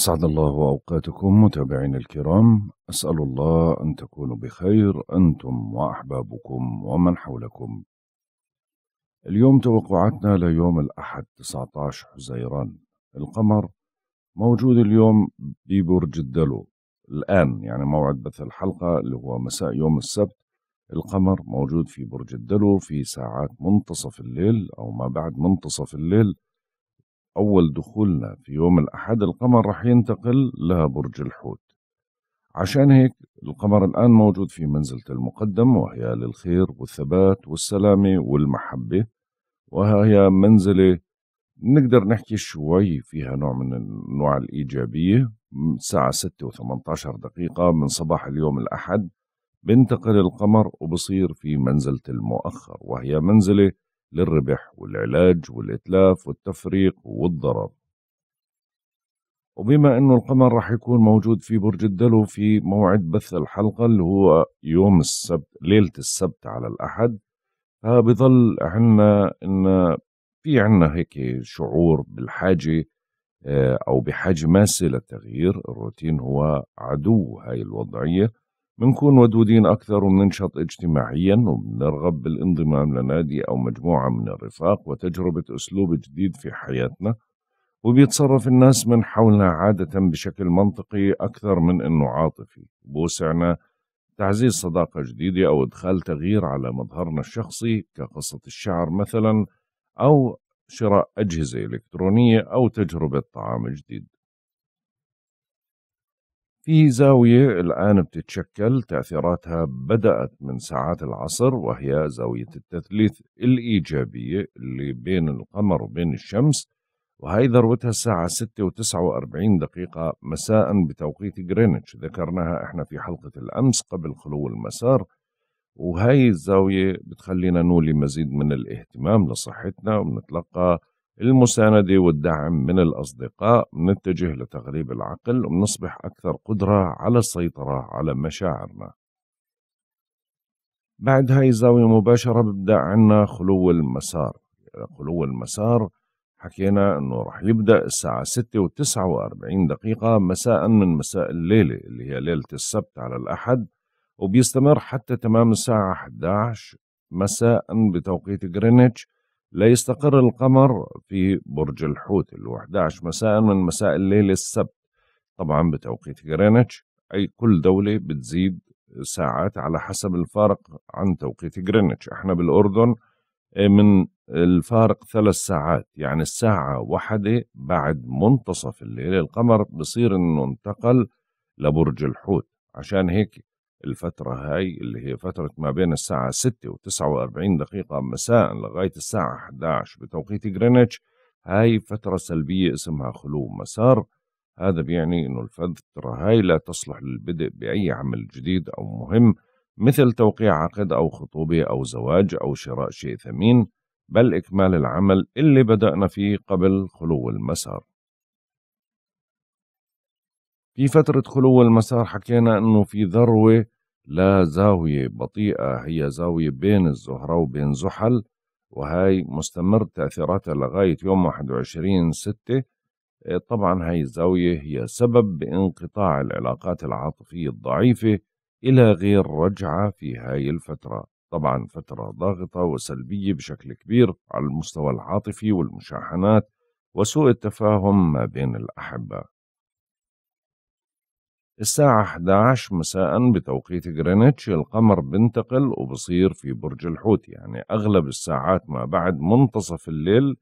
أسعد الله أوقاتكم متابعين الكرام أسأل الله أن تكونوا بخير أنتم وأحبابكم ومن حولكم اليوم توقعاتنا ليوم الأحد 19 حزيران القمر موجود اليوم ببرج الدلو الآن يعني موعد بث الحلقة اللي هو مساء يوم السبت القمر موجود في برج الدلو في ساعات منتصف الليل أو ما بعد منتصف الليل أول دخولنا في يوم الأحد القمر رح ينتقل لبرج الحوت عشان هيك القمر الآن موجود في منزلة المقدم وهي للخير والثبات والسلامة والمحبة وهي منزلة نقدر نحكي شوي فيها نوع من أنواع الإيجابية الساعة 6 و18 دقيقة من صباح اليوم الأحد بنتقل القمر وبصير في منزلة المؤخر وهي منزلة للربح والعلاج والإتلاف والتفريق والضرر وبما أنه القمر راح يكون موجود في برج الدلو في موعد بث الحلقة اللي هو يوم السبت ليلة السبت على الأحد فبظل عنا أن في عنا هيك شعور بالحاجة آه، أو بحاجة ماسة للتغيير الروتين هو عدو هاي الوضعية بنكون ودودين أكثر وبننشط اجتماعيا وبنرغب بالانضمام لنادي أو مجموعة من الرفاق وتجربة أسلوب جديد في حياتنا وبيتصرف الناس من حولنا عادة بشكل منطقي أكثر من أنه عاطفي بوسعنا تعزيز صداقة جديدة أو إدخال تغيير على مظهرنا الشخصي كقصة الشعر مثلا أو شراء أجهزة إلكترونية أو تجربة طعام جديد في زاوية الآن بتتشكل تأثيراتها بدأت من ساعات العصر وهي زاوية التثليث الإيجابية اللي بين القمر وبين الشمس وهي ذروتها الساعة 6 و 49 دقيقة مساء بتوقيت غرينتش ذكرناها احنا في حلقة الأمس قبل خلو المسار وهي الزاوية بتخلينا نولي مزيد من الاهتمام لصحتنا ونتلقى المساندة والدعم من الأصدقاء منتجه لتغليب العقل ونصبح أكثر قدرة على السيطرة على مشاعرنا بعد هاي الزاوية مباشرة ببدأ عنا خلو المسار خلو المسار حكينا أنه رح يبدأ الساعة 6 و49 دقيقة مساء من مساء الليلة اللي هي ليلة السبت على الأحد وبيستمر حتى تمام الساعة 11 مساء بتوقيت غرينتش ليستقر القمر في برج الحوت ال 11 مساء من مساء الليل السبت طبعا بتوقيت جرينتش أي كل دولة بتزيد ساعات على حسب الفارق عن توقيت جرينتش احنا بالأردن آه، من الفارق ثلاث ساعات يعني الساعة واحدة بعد منتصف الليل القمر بصير انه انتقل لبرج الحوت عشان هيك الفترة هاي اللي هي فترة ما بين الساعة 6 و49 دقيقة مساء لغاية الساعة 11 بتوقيت جرينتش هاي فترة سلبية اسمها خلو مسار هذا بيعني أنه الفترة هاي لا تصلح للبدء بأي عمل جديد أو مهم مثل توقيع عقد أو خطوبة أو زواج أو شراء شيء ثمين بل إكمال العمل اللي بدأنا فيه قبل خلو المسار في فترة خلو المسار حكينا انه في ذروة لزاوية بطيئة هي زاوية بين الزهرة وبين زحل وهي مستمر تأثيراتها لغاية يوم 21 ستة آه، طبعا هاي الزاوية هي سبب بانقطاع العلاقات العاطفية الضعيفة إلى غير رجعة في هاي الفترة طبعا فترة ضاغطة وسلبية بشكل كبير على المستوى العاطفي والمشاحنات وسوء التفاهم ما بين الأحبة الساعة 11 مساء بتوقيت جرينتش القمر بينتقل وبصير في برج الحوت يعني أغلب الساعات ما بعد منتصف الليل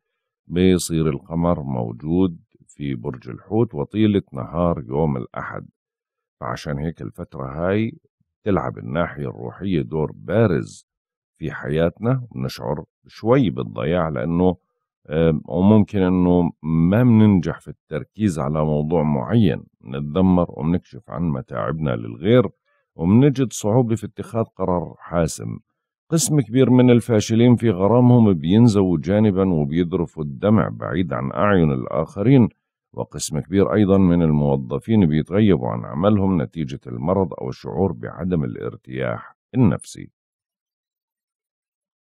بيصير القمر موجود في برج الحوت وطيلة نهار يوم الأحد فعشان هيك الفترة هاي تلعب الناحية الروحية دور بارز في حياتنا ونشعر شوي بالضياع لأنه وممكن انه ما بننجح في التركيز على موضوع معين نتذمر وبنكشف عن متاعبنا للغير وبنجد صعوبة في اتخاذ قرار حاسم قسم كبير من الفاشلين في غرامهم بينزوا جانبا وبيذرفوا الدمع بعيد عن أعين الآخرين وقسم كبير أيضا من الموظفين بيتغيبوا عن عملهم نتيجة المرض أو الشعور بعدم الارتياح النفسي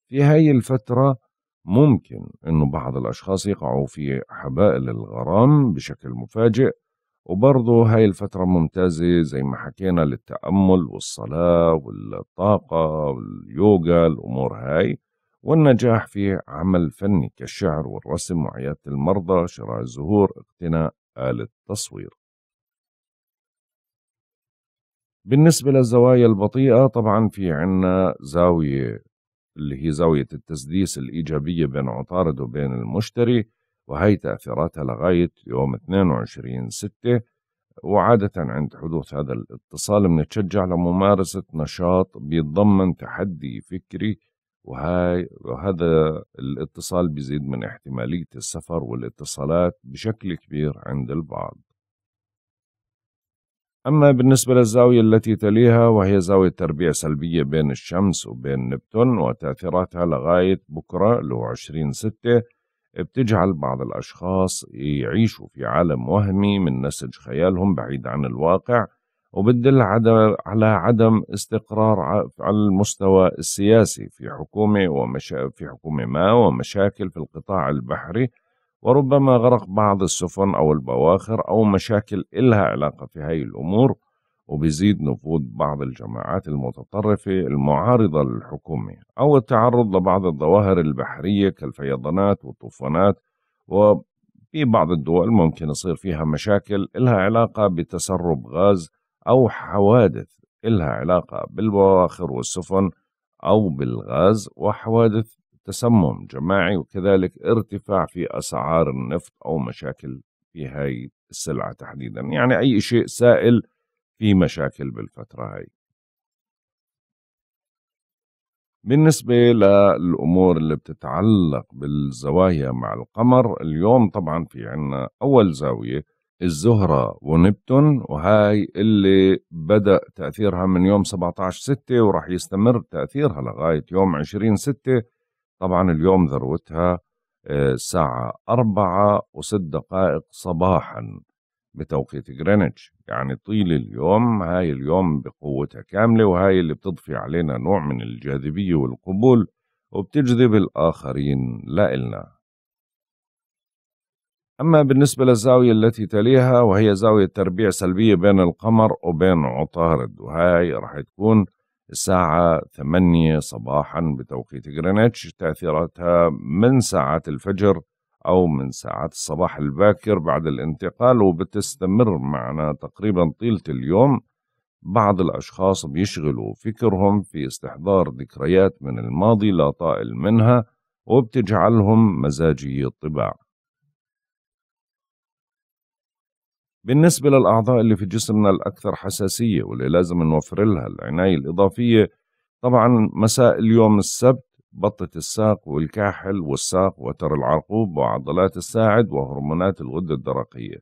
في هاي الفترة ممكن أنه بعض الأشخاص يقعوا في حبائل الغرام بشكل مفاجئ وبرضه هاي الفترة ممتازة زي ما حكينا للتأمل والصلاة والطاقة واليوغا الأمور هاي والنجاح في عمل فني كالشعر والرسم وعيادة المرضى شراء الزهور اقتناء آلة تصوير بالنسبة للزوايا البطيئة طبعا في عنا زاوية اللي هي زاوية التسديس الإيجابية بين عطارد وبين المشتري وهي تأثيراتها لغاية يوم 22 ستة وعادة عند حدوث هذا الاتصال بنتشجع لممارسة نشاط بيتضمن تحدي فكري وهاي وهذا الاتصال بيزيد من احتمالية السفر والاتصالات بشكل كبير عند البعض أما بالنسبة للزاوية التي تليها وهي زاوية تربيع سلبية بين الشمس وبين نبتون وتأثيراتها لغاية بكرة اللي هو ستة بتجعل بعض الأشخاص يعيشوا في عالم وهمي من نسج خيالهم بعيد عن الواقع وبتدل على عدم استقرار على المستوى السياسي في حكومة ومشا... في حكومة ما ومشاكل في القطاع البحري وربما غرق بعض السفن أو البواخر أو مشاكل إلها علاقة في هاي الأمور وبيزيد نفوذ بعض الجماعات المتطرفة المعارضة للحكومة أو التعرض لبعض الظواهر البحرية كالفيضانات والطوفانات وفي بعض الدول ممكن يصير فيها مشاكل إلها علاقة بتسرب غاز أو حوادث إلها علاقة بالبواخر والسفن أو بالغاز وحوادث تسمم جماعي وكذلك ارتفاع في أسعار النفط أو مشاكل في هاي السلعة تحديدا يعني أي شيء سائل في مشاكل بالفترة هاي بالنسبة للأمور اللي بتتعلق بالزوايا مع القمر اليوم طبعا في عنا أول زاوية الزهرة ونبتون وهاي اللي بدأ تأثيرها من يوم 17 ستة وراح يستمر تأثيرها لغاية يوم 20 ستة طبعا اليوم ذروتها آه، الساعة أربعة وست دقائق صباحا بتوقيت جرينتش يعني طيل اليوم هاي اليوم بقوتها كاملة وهاي اللي بتضفي علينا نوع من الجاذبية والقبول وبتجذب الآخرين لإلنا أما بالنسبة للزاوية التي تليها وهي زاوية تربيع سلبية بين القمر وبين عطارد وهاي رح تكون الساعة ثمانية صباحا بتوقيت غرينتش تأثيراتها من ساعات الفجر أو من ساعات الصباح الباكر بعد الانتقال وبتستمر معنا تقريبا طيلة اليوم بعض الأشخاص بيشغلوا فكرهم في استحضار ذكريات من الماضي لا طائل منها وبتجعلهم مزاجي الطباع بالنسبة للأعضاء اللي في جسمنا الأكثر حساسية واللي لازم نوفر لها العناية الإضافية طبعا مساء اليوم السبت بطة الساق والكاحل والساق وتر العرقوب وعضلات الساعد وهرمونات الغدة الدرقية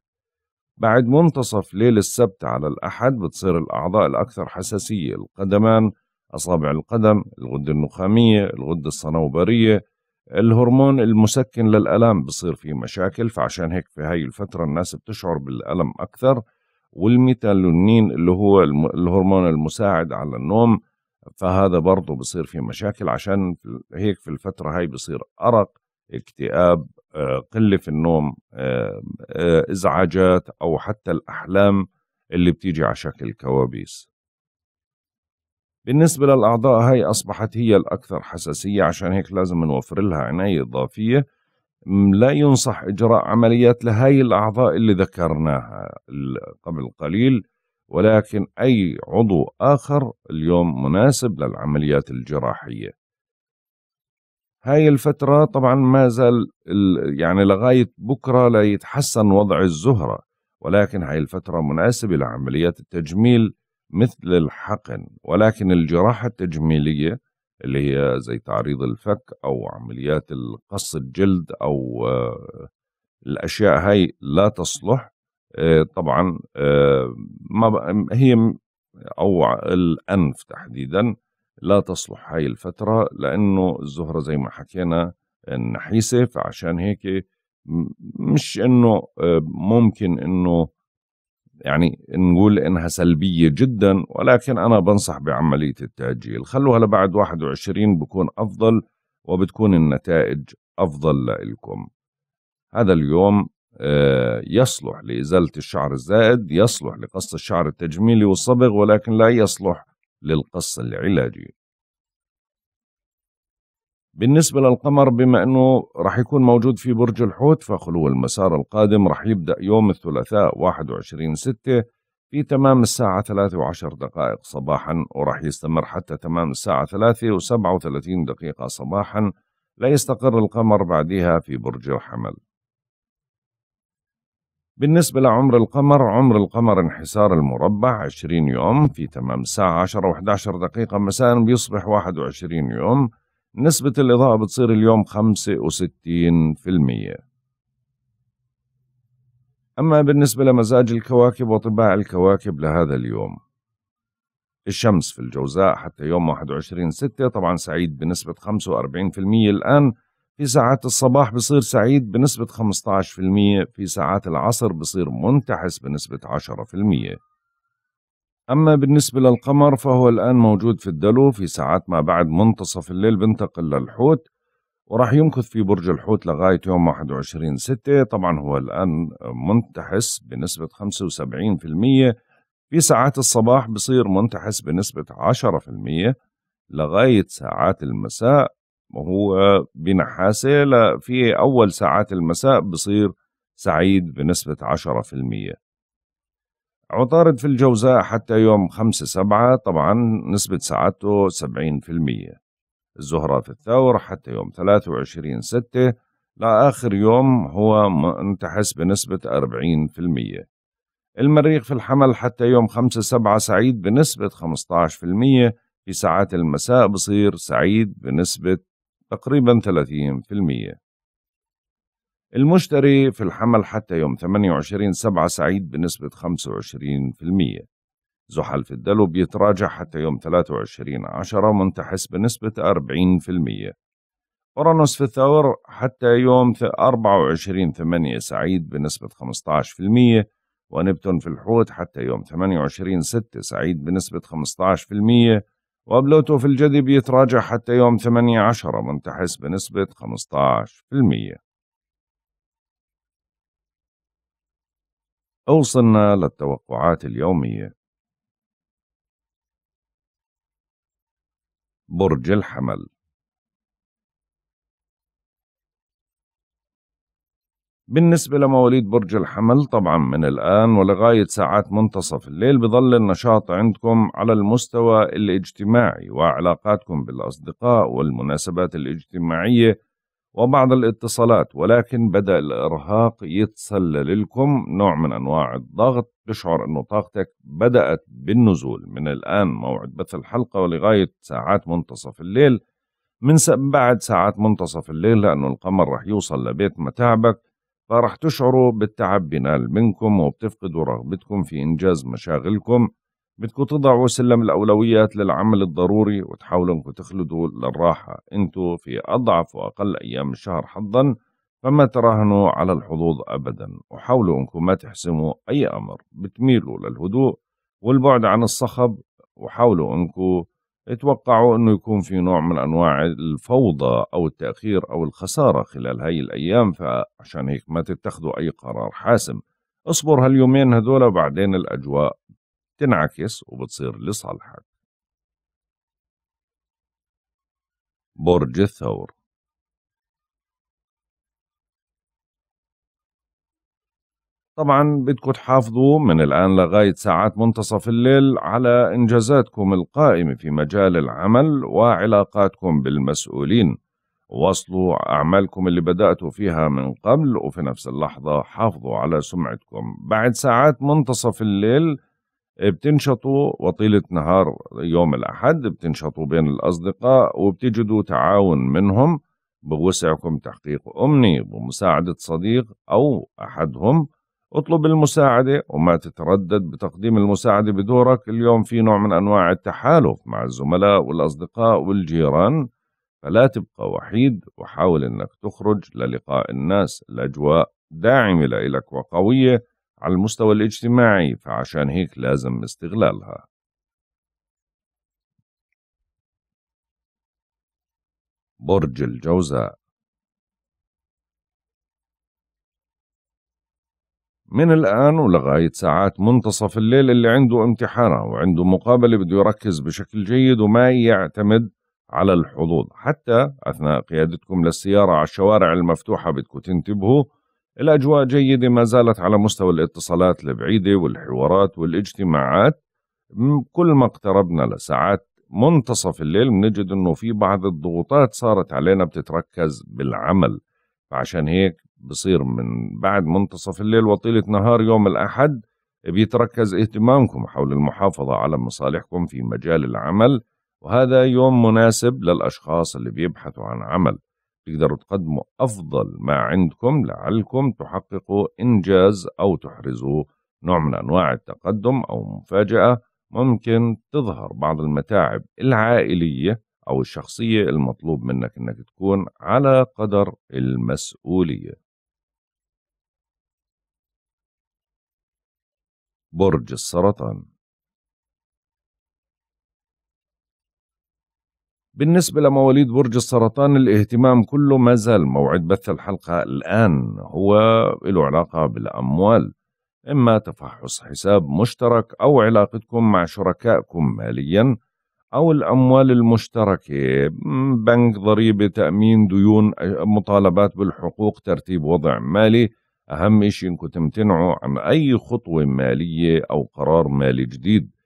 بعد منتصف ليل السبت على الأحد بتصير الأعضاء الأكثر حساسية القدمان أصابع القدم الغدة النخامية الغدة الصنوبرية الهرمون المسكن للألم بصير فيه مشاكل فعشان هيك في هاي الفترة الناس بتشعر بالألم أكثر والميتالونين اللي هو الهرمون المساعد على النوم فهذا برضه بصير فيه مشاكل عشان هيك في الفترة هاي بصير أرق اكتئاب آه، قلة في النوم آه، آه، إزعاجات أو حتى الأحلام اللي بتيجي على شكل كوابيس بالنسبة للأعضاء هاي أصبحت هي الأكثر حساسية عشان هيك لازم نوفر لها عناية إضافية لا ينصح إجراء عمليات لهاي الأعضاء اللي ذكرناها قبل قليل ولكن أي عضو آخر اليوم مناسب للعمليات الجراحية هاي الفترة طبعا ما زال يعني لغاية بكرة لا يتحسن وضع الزهرة ولكن هاي الفترة مناسبة لعمليات التجميل مثل الحقن ولكن الجراحة التجميلية اللي هي زي تعريض الفك أو عمليات القص الجلد أو آه، الأشياء هاي لا تصلح آه، طبعا آه، ما هي أو الأنف تحديدا لا تصلح هاي الفترة لأنه الزهرة زي ما حكينا نحيسة فعشان هيك مش انه ممكن انه يعني نقول انها سلبيه جدا ولكن انا بنصح بعمليه التاجيل خلوها لبعد 21 بكون افضل وبتكون النتائج افضل لكم هذا اليوم آه، يصلح لازاله الشعر الزائد يصلح لقص الشعر التجميلي والصبغ ولكن لا يصلح للقص العلاجي بالنسبة للقمر بما أنه رح يكون موجود في برج الحوت فخلو المسار القادم رح يبدأ يوم الثلاثاء 21 ستة في تمام الساعة 3 وعشر دقائق صباحا ورح يستمر حتى تمام الساعة 3 و 37 دقيقة صباحا لا يستقر القمر بعدها في برج الحمل بالنسبة لعمر القمر عمر القمر انحسار المربع 20 يوم في تمام الساعة 10 و11 دقيقة مساء بيصبح 21 يوم نسبة الإضاءة بتصير اليوم 65% أما بالنسبة لمزاج الكواكب وطباع الكواكب لهذا اليوم الشمس في الجوزاء حتى يوم 21/6 طبعا سعيد بنسبة 45% الآن في ساعات الصباح بصير سعيد بنسبة 15% في ساعات العصر بصير منتحس بنسبة 10% أما بالنسبة للقمر فهو الآن موجود في الدلو في ساعات ما بعد منتصف الليل بنتقل للحوت وراح يمكث في برج الحوت لغاية يوم 21 ستة طبعا هو الآن منتحس بنسبة 75% في ساعات الصباح بصير منتحس بنسبة 10% لغاية ساعات المساء وهو بنحاسة في أول ساعات المساء بصير سعيد بنسبة 10% عطارد في الجوزاء حتى يوم 5 سبعة طبعا نسبة سعادته 70% الزهرة في الثور حتى يوم 23 ستة لآخر يوم هو منتحس بنسبة 40% المريخ في الحمل حتى يوم 5 سبعة سعيد بنسبة 15% في ساعات المساء بصير سعيد بنسبة تقريبا 30% المشتري في الحمل حتى يوم 28 سبعة سعيد بنسبة 25% زحل في الدلو بيتراجع حتى يوم 23 عشرة منتحس بنسبة 40% أورانوس في الثور حتى يوم 24 8 سعيد بنسبة 15% ونبتون في الحوت حتى يوم 28 6 سعيد بنسبة 15% وبلوتو في الجدي بيتراجع حتى يوم 8 عشرة منتحس بنسبة 15% وصلنا للتوقعات اليومية برج الحمل بالنسبة لمواليد برج الحمل طبعا من الآن ولغاية ساعات منتصف الليل بظل النشاط عندكم على المستوى الاجتماعي وعلاقاتكم بالأصدقاء والمناسبات الاجتماعية وبعض الاتصالات ولكن بدأ الإرهاق يتسلل لكم نوع من أنواع الضغط تشعر أنه طاقتك بدأت بالنزول من الآن موعد بث الحلقة ولغاية ساعات منتصف الليل من بعد ساعات منتصف الليل لأنه القمر رح يوصل لبيت متاعبك فرح تشعروا بالتعب بينال منكم وبتفقدوا رغبتكم في إنجاز مشاغلكم بدكم تضعوا سلم الأولويات للعمل الضروري وتحاولوا انكم تخلدوا للراحة انتوا في أضعف وأقل أيام الشهر حظا فما تراهنوا على الحظوظ أبدا وحاولوا انكم ما تحسموا أي أمر بتميلوا للهدوء والبعد عن الصخب وحاولوا انكم اتوقعوا انه يكون في نوع من انواع الفوضى او التاخير او الخساره خلال هاي الايام فعشان هيك ما تتخذوا اي قرار حاسم اصبر هاليومين هذول بعدين الاجواء تنعكس وبتصير لصالحك برج الثور طبعا بدكم تحافظوا من الآن لغاية ساعات منتصف الليل على إنجازاتكم القائمة في مجال العمل وعلاقاتكم بالمسؤولين واصلوا أعمالكم اللي بدأتوا فيها من قبل وفي نفس اللحظة حافظوا على سمعتكم بعد ساعات منتصف الليل بتنشطوا وطيلة نهار يوم الأحد بتنشطوا بين الأصدقاء وبتجدوا تعاون منهم بوسعكم تحقيق أمنية بمساعدة صديق أو أحدهم اطلب المساعدة وما تتردد بتقديم المساعدة بدورك اليوم في نوع من أنواع التحالف مع الزملاء والأصدقاء والجيران فلا تبقى وحيد وحاول أنك تخرج للقاء الناس الأجواء داعمة لإلك وقوية على المستوى الاجتماعي فعشان هيك لازم استغلالها برج الجوزاء من الآن ولغاية ساعات منتصف الليل اللي عنده امتحانة وعنده مقابلة بده يركز بشكل جيد وما يعتمد على الحظوظ حتى أثناء قيادتكم للسيارة على الشوارع المفتوحة بدكم تنتبهوا الأجواء جيدة ما زالت على مستوى الاتصالات البعيدة والحوارات والاجتماعات كل ما اقتربنا لساعات منتصف الليل بنجد انه في بعض الضغوطات صارت علينا بتتركز بالعمل فعشان هيك بصير من بعد منتصف الليل وطيلة نهار يوم الأحد بيتركز اهتمامكم حول المحافظة على مصالحكم في مجال العمل وهذا يوم مناسب للأشخاص اللي بيبحثوا عن عمل تقدروا تقدموا أفضل ما عندكم لعلكم تحققوا إنجاز أو تحرزوا نوع من أنواع التقدم أو مفاجأة ممكن تظهر بعض المتاعب العائلية أو الشخصية المطلوب منك أنك تكون على قدر المسؤولية برج السرطان بالنسبة لمواليد برج السرطان الاهتمام كله ما زال موعد بث الحلقة الآن هو له علاقة بالأموال إما تفحص حساب مشترك أو علاقتكم مع شركائكم ماليا أو الأموال المشتركة بنك ضريبة تأمين ديون مطالبات بالحقوق ترتيب وضع مالي أهم شيء إنكم تمتنعوا عن أي خطوة مالية أو قرار مالي جديد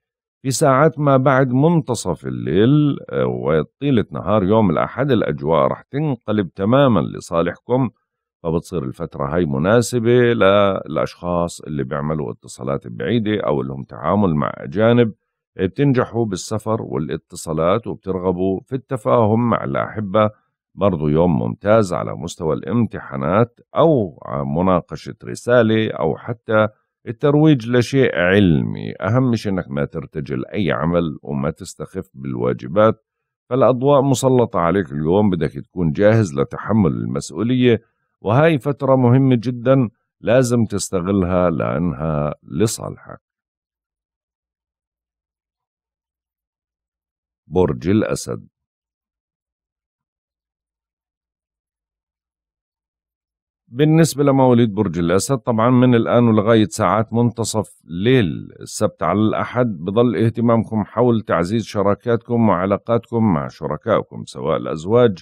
في ساعات ما بعد منتصف الليل آه، وطيلة نهار يوم الأحد الأجواء رح تنقلب تماما لصالحكم فبتصير الفترة هاي مناسبة للأشخاص اللي بيعملوا اتصالات بعيدة أو لهم تعامل مع أجانب آه، بتنجحوا بالسفر والاتصالات وبترغبوا في التفاهم مع الأحبة برضو يوم ممتاز على مستوى الامتحانات أو مناقشة رسالة أو حتى الترويج لشيء علمي أهم شيء أنك ما ترتجل أي عمل وما تستخف بالواجبات فالأضواء مسلطة عليك اليوم بدك تكون جاهز لتحمل المسؤولية وهاي فترة مهمة جدا لازم تستغلها لأنها لصالحك برج الأسد بالنسبة لمواليد برج الأسد طبعا من الآن ولغاية ساعات منتصف ليل السبت على الأحد بظل اهتمامكم حول تعزيز شراكاتكم وعلاقاتكم مع شركائكم سواء الأزواج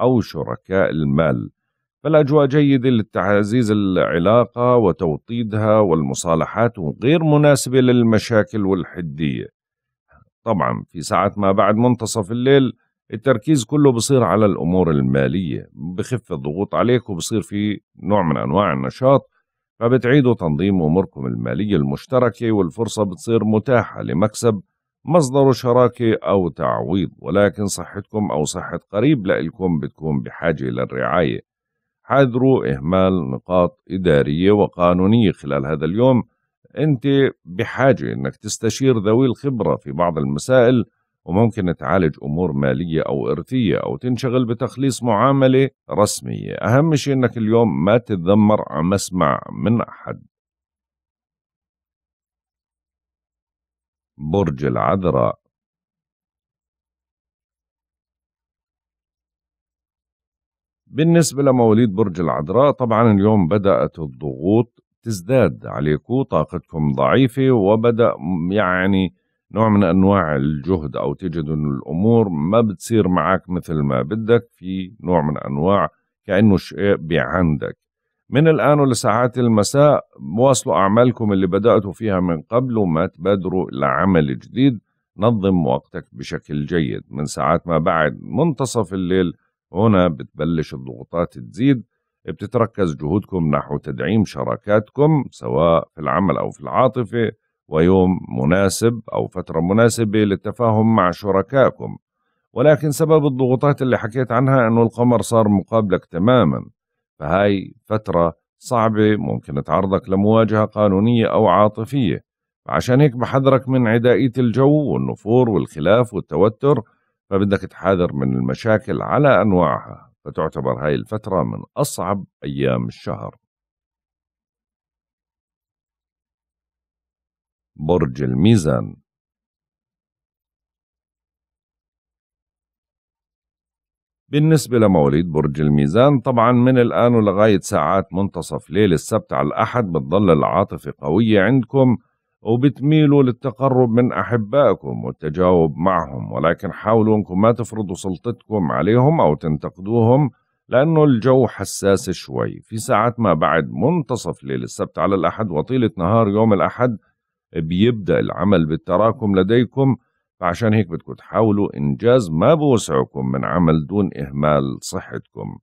أو شركاء المال فالأجواء جيدة لتعزيز العلاقة وتوطيدها والمصالحات وغير مناسبة للمشاكل والحدية طبعا في ساعات ما بعد منتصف الليل التركيز كله بصير على الامور الماليه بخف الضغوط عليك وبصير في نوع من انواع النشاط فبتعيدوا تنظيم اموركم الماليه المشتركه والفرصه بتصير متاحه لمكسب مصدره شراكه او تعويض ولكن صحتكم او صحه قريب لإلكم بتكون بحاجه للرعايه حاذروا اهمال نقاط اداريه وقانونيه خلال هذا اليوم انت بحاجه انك تستشير ذوي الخبره في بعض المسائل وممكن تعالج أمور مالية أو إرثية أو تنشغل بتخليص معاملة رسمية أهم شيء أنك اليوم ما تتذمر عم اسمع من أحد برج العذراء بالنسبة لمواليد برج العذراء طبعا اليوم بدأت الضغوط تزداد عليكم طاقتكم ضعيفة وبدأ يعني نوع من انواع الجهد او تجد ان الامور ما بتصير معك مثل ما بدك في نوع من انواع كانه شيء بعندك من الان ولساعات المساء واصلوا اعمالكم اللي بداتوا فيها من قبل وما تبادروا لعمل جديد نظم وقتك بشكل جيد من ساعات ما بعد منتصف الليل هنا بتبلش الضغوطات تزيد بتتركز جهودكم نحو تدعيم شراكاتكم سواء في العمل او في العاطفه ويوم مناسب أو فترة مناسبة للتفاهم مع شركائكم ولكن سبب الضغوطات اللي حكيت عنها أنه القمر صار مقابلك تماما فهاي فترة صعبة ممكن تعرضك لمواجهة قانونية أو عاطفية عشان هيك بحذرك من عدائية الجو والنفور والخلاف والتوتر فبدك تحاذر من المشاكل على أنواعها فتعتبر هاي الفترة من أصعب أيام الشهر برج الميزان بالنسبة لمواليد برج الميزان طبعا من الآن ولغاية ساعات منتصف ليل السبت على الأحد بتضل العاطفة قوية عندكم وبتميلوا للتقرب من أحبائكم والتجاوب معهم ولكن حاولوا أنكم ما تفرضوا سلطتكم عليهم أو تنتقدوهم لأنه الجو حساس شوي في ساعات ما بعد منتصف ليل السبت على الأحد وطيلة نهار يوم الأحد بيبدأ العمل بالتراكم لديكم فعشان هيك بدكم تحاولوا إنجاز ما بوسعكم من عمل دون إهمال صحتكم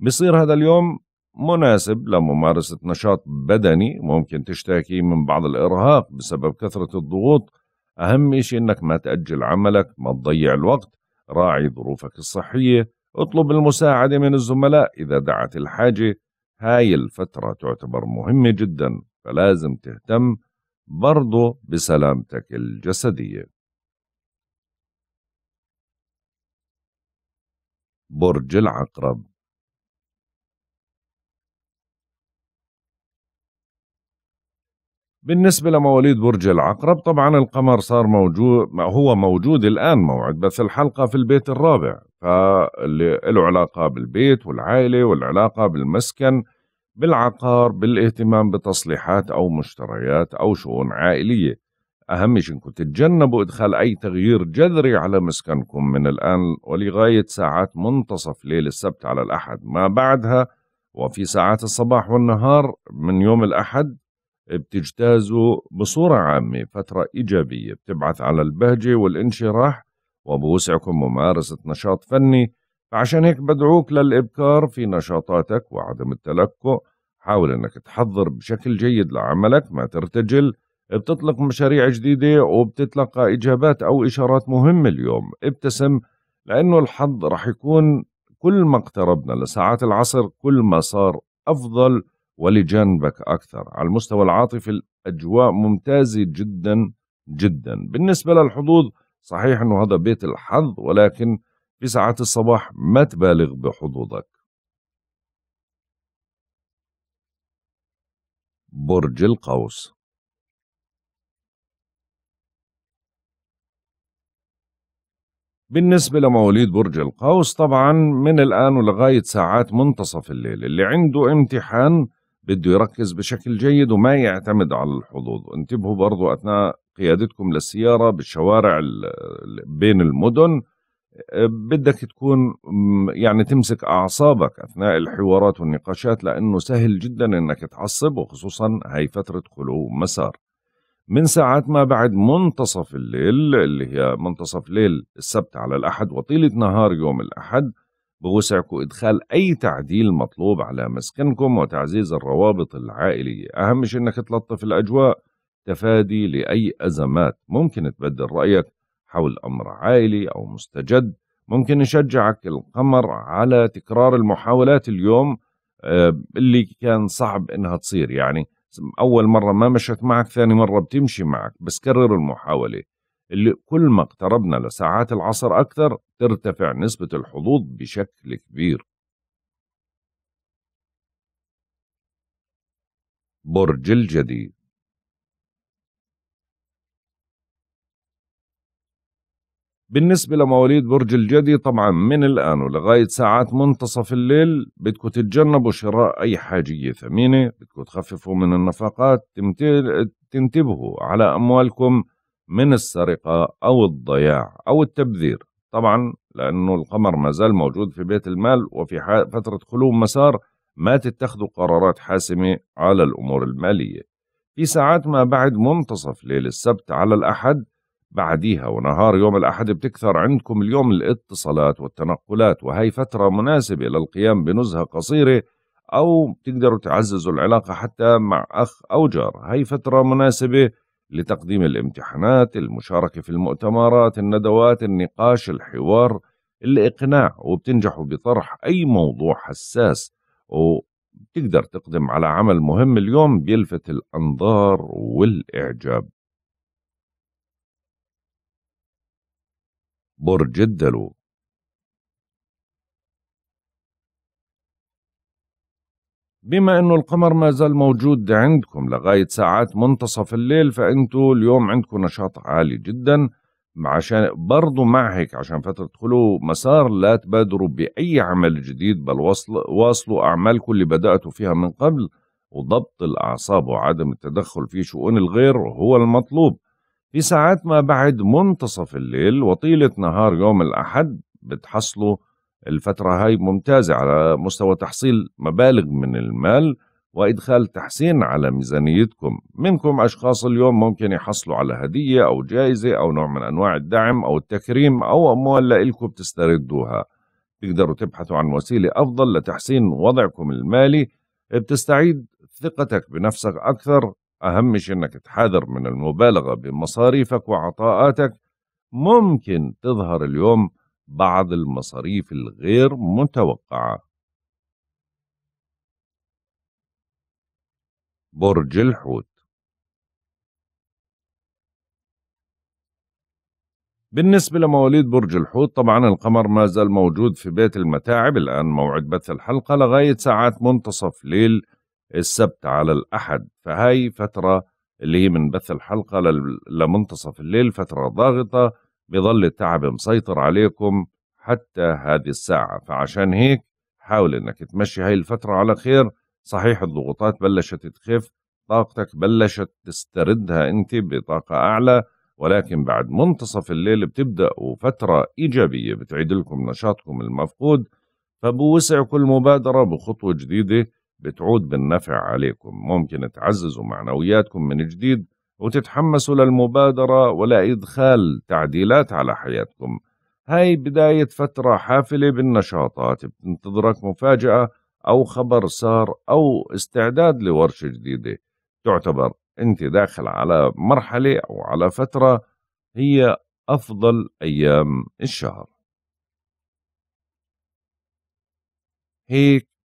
بصير هذا اليوم مناسب لممارسة نشاط بدني ممكن تشتكي من بعض الإرهاق بسبب كثرة الضغوط أهم شيء إنك ما تأجل عملك ما تضيع الوقت راعي ظروفك الصحية اطلب المساعدة من الزملاء إذا دعت الحاجة هاي الفترة تعتبر مهمة جدا فلازم تهتم برضه بسلامتك الجسدية برج العقرب بالنسبة لمواليد برج العقرب طبعا القمر صار موجود هو موجود الآن موعد بث الحلقة في البيت الرابع فاللي له علاقة بالبيت والعائلة والعلاقة بالمسكن بالعقار بالاهتمام بتصليحات أو مشتريات أو شؤون عائلية أهم شيء أنكم تتجنبوا إدخال أي تغيير جذري على مسكنكم من الآن ولغاية ساعات منتصف ليل السبت على الأحد ما بعدها وفي ساعات الصباح والنهار من يوم الأحد بتجتازوا بصورة عامة فترة إيجابية بتبعث على البهجة والانشراح وبوسعكم ممارسة نشاط فني فعشان هيك بدعوك للإبكار في نشاطاتك وعدم التلكؤ حاول أنك تحضر بشكل جيد لعملك ما ترتجل بتطلق مشاريع جديدة وبتتلقى إجابات أو إشارات مهمة اليوم ابتسم لأنه الحظ رح يكون كل ما اقتربنا لساعات العصر كل ما صار أفضل ولجانبك أكثر على المستوى العاطفي الأجواء ممتازة جدا جدا بالنسبة للحظوظ صحيح أنه هذا بيت الحظ ولكن في ساعات الصباح ما تبالغ بحظوظك برج القوس بالنسبة لمواليد برج القوس طبعا من الآن ولغاية ساعات منتصف الليل اللي عنده امتحان بده يركز بشكل جيد وما يعتمد على الحظوظ انتبهوا برضو أثناء قيادتكم للسيارة بالشوارع بين المدن بدك تكون يعني تمسك اعصابك اثناء الحوارات والنقاشات لانه سهل جدا انك تعصب وخصوصا هي فتره خلو مسار من ساعات ما بعد منتصف الليل اللي هي منتصف ليل السبت على الاحد وطيله نهار يوم الاحد بوسعكم ادخال اي تعديل مطلوب على مسكنكم وتعزيز الروابط العائليه اهم شيء انك تلطف الاجواء تفادي لاي ازمات ممكن تبدل رايك حول أمر عائلي أو مستجد ممكن يشجعك القمر على تكرار المحاولات اليوم آه، اللي كان صعب انها تصير يعني اول مره ما مشت معك ثاني مره بتمشي معك بس كرر المحاوله اللي كل ما اقتربنا لساعات العصر اكثر ترتفع نسبه الحظوظ بشكل كبير برج الجدي بالنسبة لمواليد برج الجدي طبعا من الآن ولغاية ساعات منتصف الليل بدكم تتجنبوا شراء أي حاجية ثمينة بدكم تخففوا من النفقات تنتبهوا على أموالكم من السرقة أو الضياع أو التبذير طبعا لأنه القمر ما زال موجود في بيت المال وفي فترة خلو مسار ما تتخذوا قرارات حاسمة على الأمور المالية في ساعات ما بعد منتصف ليل السبت على الأحد بعديها ونهار يوم الأحد بتكثر عندكم اليوم الاتصالات والتنقلات وهي فترة مناسبة للقيام بنزهة قصيرة أو بتقدروا تعززوا العلاقة حتى مع أخ أو جار هي فترة مناسبة لتقديم الامتحانات المشاركة في المؤتمرات الندوات النقاش الحوار الإقناع وبتنجحوا بطرح أي موضوع حساس وبتقدر تقدم على عمل مهم اليوم بيلفت الأنظار والإعجاب برج الدلو بما انه القمر ما زال موجود عندكم لغاية ساعات منتصف الليل فانتوا اليوم عندكم نشاط عالي جدا عشان برضو مع هيك عشان فترة فتدخلوا مسار لا تبادروا بأي عمل جديد بل وصل واصلوا أعمالكم اللي بدأتوا فيها من قبل وضبط الأعصاب وعدم التدخل في شؤون الغير هو المطلوب في ساعات ما بعد منتصف الليل وطيلة نهار يوم الأحد بتحصلوا الفترة هاي ممتازة على مستوى تحصيل مبالغ من المال وإدخال تحسين على ميزانيتكم منكم أشخاص اليوم ممكن يحصلوا على هدية أو جائزة أو نوع من أنواع الدعم أو التكريم أو أموال لإلكم بتستردوها تقدروا تبحثوا عن وسيلة أفضل لتحسين وضعكم المالي بتستعيد ثقتك بنفسك أكثر أهم شيء أنك تحاذر من المبالغة بمصاريفك وعطاءاتك ممكن تظهر اليوم بعض المصاريف الغير متوقعة برج الحوت بالنسبة لمواليد برج الحوت طبعا القمر ما زال موجود في بيت المتاعب الآن موعد بث الحلقة لغاية ساعات منتصف ليل السبت على الأحد فهاي فترة اللي هي من بث الحلقة لمنتصف الليل فترة ضاغطة بظل التعب مسيطر عليكم حتى هذه الساعة فعشان هيك حاول انك تمشي هاي الفترة على خير صحيح الضغوطات بلشت تخف طاقتك بلشت تستردها انت بطاقة اعلى ولكن بعد منتصف الليل بتبدأوا فترة ايجابية بتعيد لكم نشاطكم المفقود فبوسع كل مبادرة بخطوة جديدة بتعود بالنفع عليكم ممكن تعززوا معنوياتكم من جديد وتتحمسوا للمبادرة ولا إدخال تعديلات على حياتكم هاي بداية فترة حافلة بالنشاطات بتنتظرك مفاجأة أو خبر سار أو استعداد لورشة جديدة تعتبر أنت داخل على مرحلة أو على فترة هي أفضل أيام الشهر هيك